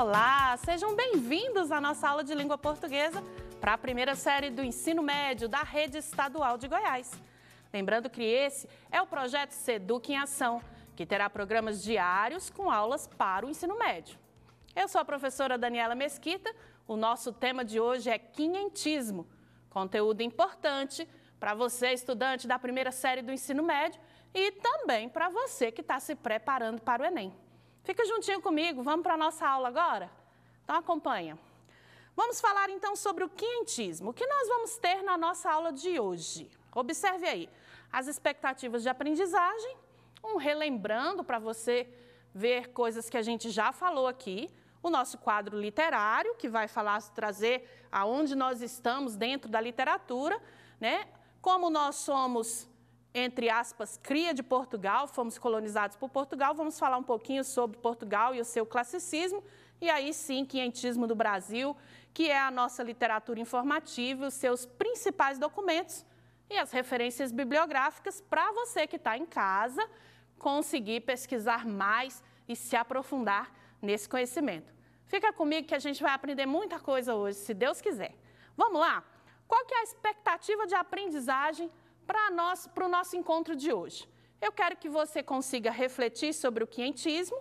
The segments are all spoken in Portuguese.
Olá, sejam bem-vindos à nossa aula de língua portuguesa para a primeira série do ensino médio da rede estadual de Goiás. Lembrando que esse é o projeto Seduc em Ação, que terá programas diários com aulas para o ensino médio. Eu sou a professora Daniela Mesquita. O nosso tema de hoje é quinhentismo, conteúdo importante para você, estudante da primeira série do ensino médio, e também para você que está se preparando para o Enem. Fica juntinho comigo, vamos para a nossa aula agora? Então acompanha. Vamos falar então sobre o quientismo. O que nós vamos ter na nossa aula de hoje? Observe aí as expectativas de aprendizagem, um relembrando para você ver coisas que a gente já falou aqui, o nosso quadro literário, que vai falar, trazer aonde nós estamos dentro da literatura, né? como nós somos entre aspas, cria de Portugal, fomos colonizados por Portugal. Vamos falar um pouquinho sobre Portugal e o seu classicismo. E aí sim, Quientismo do Brasil, que é a nossa literatura informativa, os seus principais documentos e as referências bibliográficas para você que está em casa conseguir pesquisar mais e se aprofundar nesse conhecimento. Fica comigo que a gente vai aprender muita coisa hoje, se Deus quiser. Vamos lá? Qual que é a expectativa de aprendizagem para nós, para o nosso encontro de hoje. Eu quero que você consiga refletir sobre o quientismo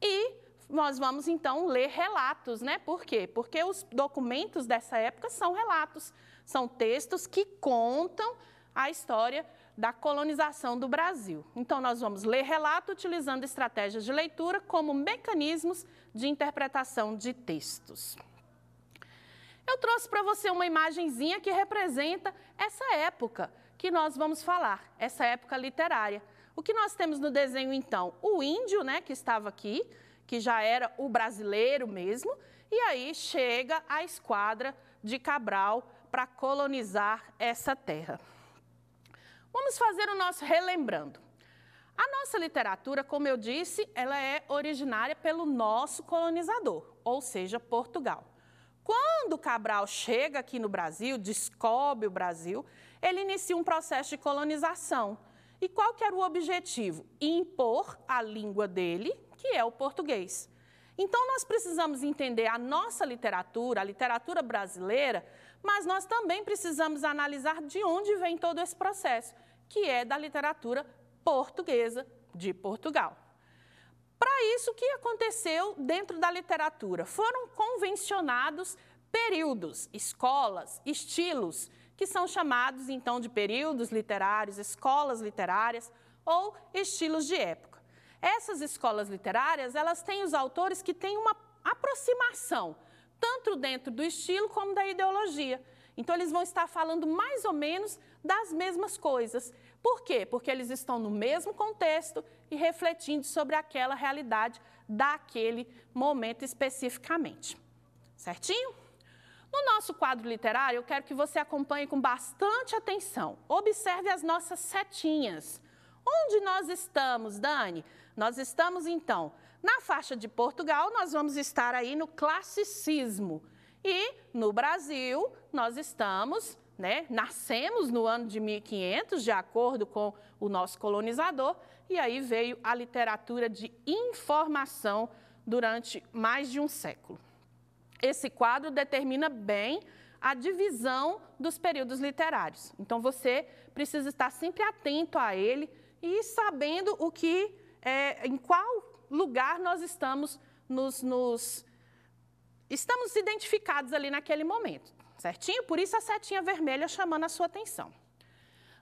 e nós vamos então ler relatos, né? Por quê? Porque os documentos dessa época são relatos, são textos que contam a história da colonização do Brasil. Então, nós vamos ler relato utilizando estratégias de leitura como mecanismos de interpretação de textos. Eu trouxe para você uma imagenzinha que representa essa época que nós vamos falar, essa época literária. O que nós temos no desenho, então? O índio, né, que estava aqui, que já era o brasileiro mesmo, e aí chega a esquadra de Cabral para colonizar essa terra. Vamos fazer o nosso relembrando. A nossa literatura, como eu disse, ela é originária pelo nosso colonizador, ou seja, Portugal. Quando Cabral chega aqui no Brasil, descobre o Brasil, ele inicia um processo de colonização. E qual que era o objetivo? Impor a língua dele, que é o português. Então, nós precisamos entender a nossa literatura, a literatura brasileira, mas nós também precisamos analisar de onde vem todo esse processo, que é da literatura portuguesa de Portugal. Para isso, o que aconteceu dentro da literatura? Foram convencionados períodos, escolas, estilos que são chamados então de períodos literários, escolas literárias ou estilos de época. Essas escolas literárias, elas têm os autores que têm uma aproximação, tanto dentro do estilo como da ideologia. Então, eles vão estar falando mais ou menos das mesmas coisas. Por quê? Porque eles estão no mesmo contexto e refletindo sobre aquela realidade daquele momento especificamente. Certinho? No nosso quadro literário, eu quero que você acompanhe com bastante atenção. Observe as nossas setinhas. Onde nós estamos, Dani? Nós estamos, então, na faixa de Portugal, nós vamos estar aí no classicismo. E no Brasil, nós estamos, né, nascemos no ano de 1500, de acordo com o nosso colonizador, e aí veio a literatura de informação durante mais de um século. Esse quadro determina bem a divisão dos períodos literários. Então você precisa estar sempre atento a ele e sabendo o que, é, em qual lugar nós estamos nos, nos estamos identificados ali naquele momento, certinho? Por isso a setinha vermelha chamando a sua atenção.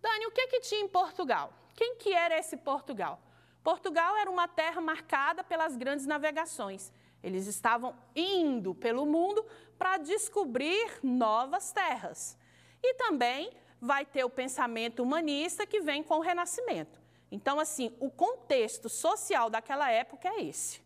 Dani, o que, é que tinha em Portugal? Quem que era esse Portugal? Portugal era uma terra marcada pelas grandes navegações. Eles estavam indo pelo mundo para descobrir novas terras. E também vai ter o pensamento humanista que vem com o Renascimento. Então, assim, o contexto social daquela época é esse.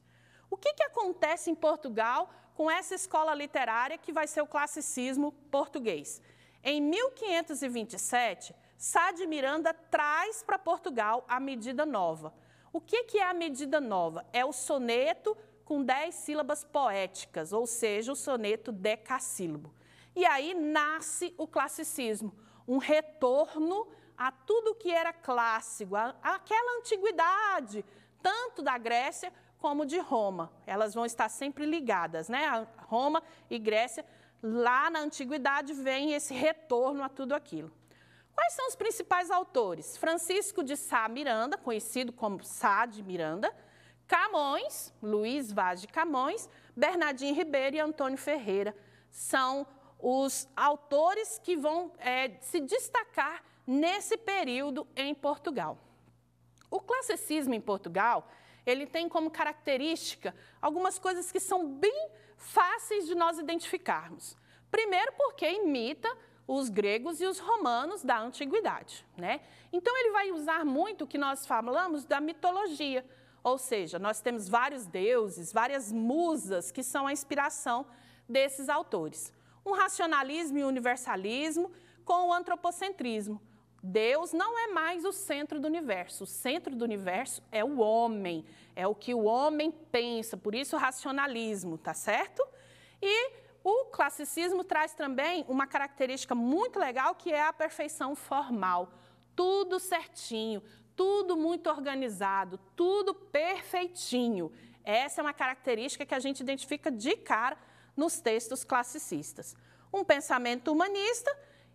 O que, que acontece em Portugal com essa escola literária que vai ser o classicismo português? Em 1527, Sá de Miranda traz para Portugal a medida nova. O que, que é a medida nova? É o soneto com dez sílabas poéticas, ou seja, o soneto decassílabo. E aí nasce o classicismo, um retorno a tudo que era clássico, aquela antiguidade, tanto da Grécia como de Roma. Elas vão estar sempre ligadas, né? Roma e Grécia, lá na antiguidade, vem esse retorno a tudo aquilo. Quais são os principais autores? Francisco de Sá Miranda, conhecido como Sá de Miranda, Camões, Luiz Vaz de Camões, Bernardinho Ribeiro e Antônio Ferreira são os autores que vão é, se destacar nesse período em Portugal. O classicismo em Portugal ele tem como característica algumas coisas que são bem fáceis de nós identificarmos. Primeiro, porque imita os gregos e os romanos da antiguidade, né? Então ele vai usar muito o que nós falamos da mitologia, ou seja, nós temos vários deuses, várias musas que são a inspiração desses autores. Um racionalismo e universalismo com o antropocentrismo. Deus não é mais o centro do universo. O centro do universo é o homem, é o que o homem pensa, por isso o racionalismo, tá certo? E o classicismo traz também uma característica muito legal que é a perfeição formal. Tudo certinho, tudo muito organizado, tudo perfeitinho. Essa é uma característica que a gente identifica de cara nos textos classicistas. Um pensamento humanista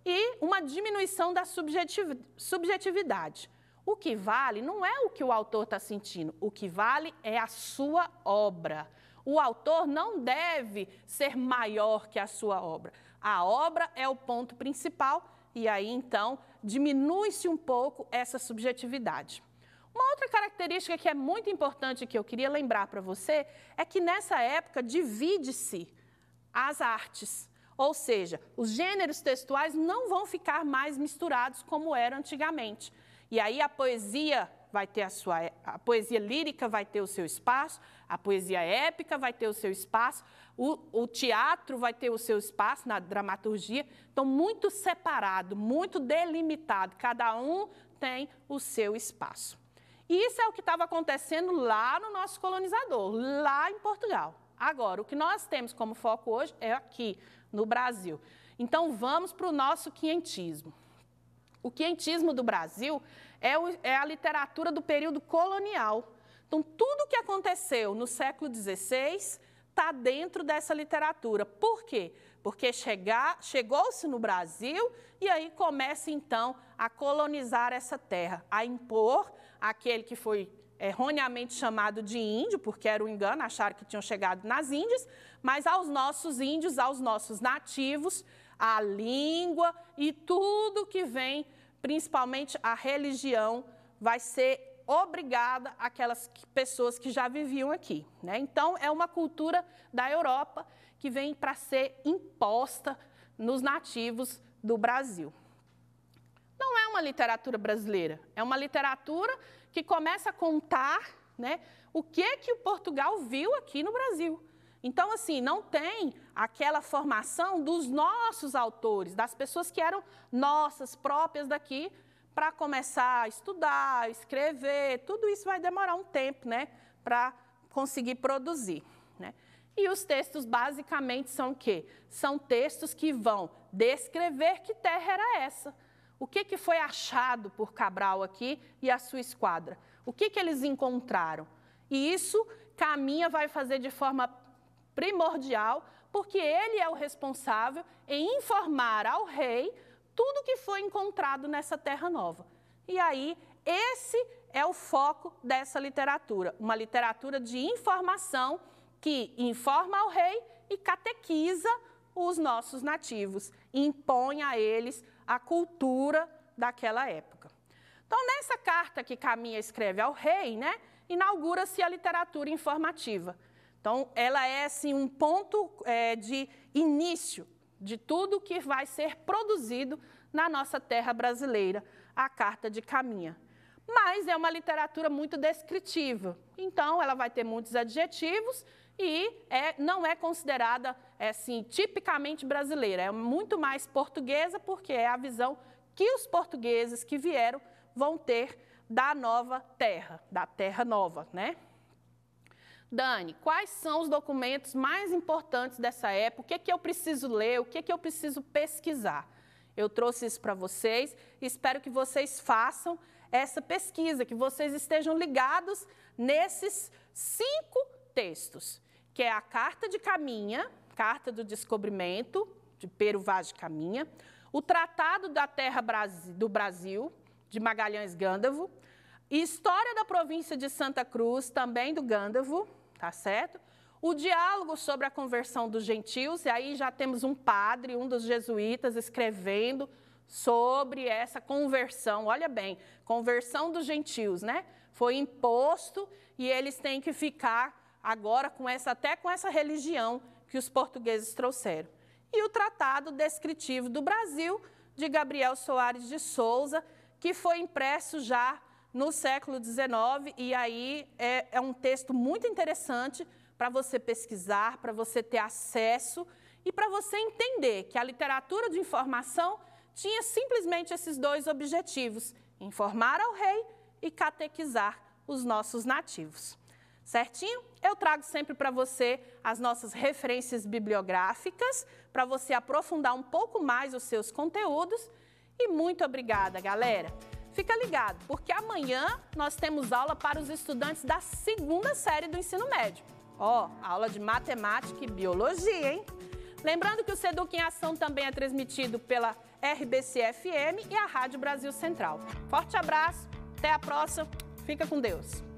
e uma diminuição da subjetividade. O que vale não é o que o autor está sentindo, o que vale é a sua obra. O autor não deve ser maior que a sua obra. A obra é o ponto principal e aí então diminui-se um pouco essa subjetividade. Uma outra característica que é muito importante que eu queria lembrar para você é que nessa época divide-se as artes, ou seja, os gêneros textuais não vão ficar mais misturados como era antigamente. E aí a poesia vai ter a sua. A poesia lírica vai ter o seu espaço, a poesia épica vai ter o seu espaço, o, o teatro vai ter o seu espaço na dramaturgia. Então, muito separado, muito delimitado, cada um tem o seu espaço. E isso é o que estava acontecendo lá no nosso colonizador, lá em Portugal. Agora, o que nós temos como foco hoje é aqui, no Brasil. Então, vamos para o nosso quinhentismo. O quientismo do Brasil é, o, é a literatura do período colonial. Então, tudo o que aconteceu no século XVI está dentro dessa literatura. Por quê? Porque chegou-se no Brasil e aí começa, então, a colonizar essa terra, a impor aquele que foi erroneamente chamado de índio, porque era um engano, acharam que tinham chegado nas Índias, mas aos nossos índios, aos nossos nativos, a língua e tudo que vem principalmente a religião, vai ser obrigada aquelas pessoas que já viviam aqui. Né? Então, é uma cultura da Europa que vem para ser imposta nos nativos do Brasil. Não é uma literatura brasileira, é uma literatura que começa a contar né, o que que o Portugal viu aqui no Brasil. Então, assim, não tem aquela formação dos nossos autores, das pessoas que eram nossas próprias daqui, para começar a estudar, escrever, tudo isso vai demorar um tempo, né, para conseguir produzir, né? E os textos basicamente são o quê? São textos que vão descrever que terra era essa. O que, que foi achado por Cabral aqui e a sua esquadra? O que, que eles encontraram? E isso Caminha vai fazer de forma primordial, porque ele é o responsável em informar ao rei tudo que foi encontrado nessa terra nova. E aí, esse é o foco dessa literatura, uma literatura de informação que informa ao rei e catequiza os nossos nativos, impõe a eles a cultura daquela época. Então, nessa carta que Caminha escreve ao rei, né, inaugura-se a literatura informativa. Então, ela é assim, um ponto é, de início de tudo que vai ser produzido na nossa terra brasileira, a Carta de Caminha. Mas é uma literatura muito descritiva, então ela vai ter muitos adjetivos e é, não é considerada é, assim, tipicamente brasileira, é muito mais portuguesa, porque é a visão que os portugueses que vieram vão ter da nova terra, da terra nova, né? Dani, quais são os documentos mais importantes dessa época? O que, é que eu preciso ler? O que, é que eu preciso pesquisar? Eu trouxe isso para vocês. Espero que vocês façam essa pesquisa, que vocês estejam ligados nesses cinco textos, que é a Carta de Caminha, Carta do Descobrimento, de Pero Vaz de Caminha, o Tratado da Terra do Brasil, de Magalhães Gândavo, História da Província de Santa Cruz, também do Gândavo, tá certo? O diálogo sobre a conversão dos gentios, e aí já temos um padre, um dos jesuítas, escrevendo sobre essa conversão. Olha bem, conversão dos gentios, né? Foi imposto e eles têm que ficar agora com essa até com essa religião que os portugueses trouxeram. E o Tratado Descritivo do Brasil de Gabriel Soares de Souza, que foi impresso já no século XIX, e aí é, é um texto muito interessante para você pesquisar, para você ter acesso e para você entender que a literatura de informação tinha simplesmente esses dois objetivos: informar ao rei e catequizar os nossos nativos. Certinho? Eu trago sempre para você as nossas referências bibliográficas, para você aprofundar um pouco mais os seus conteúdos. E muito obrigada, galera! Fica ligado, porque amanhã nós temos aula para os estudantes da segunda série do ensino médio. Ó, oh, aula de matemática e biologia, hein? Lembrando que o Seduc em Ação também é transmitido pela RBC-FM e a Rádio Brasil Central. Forte abraço, até a próxima, fica com Deus.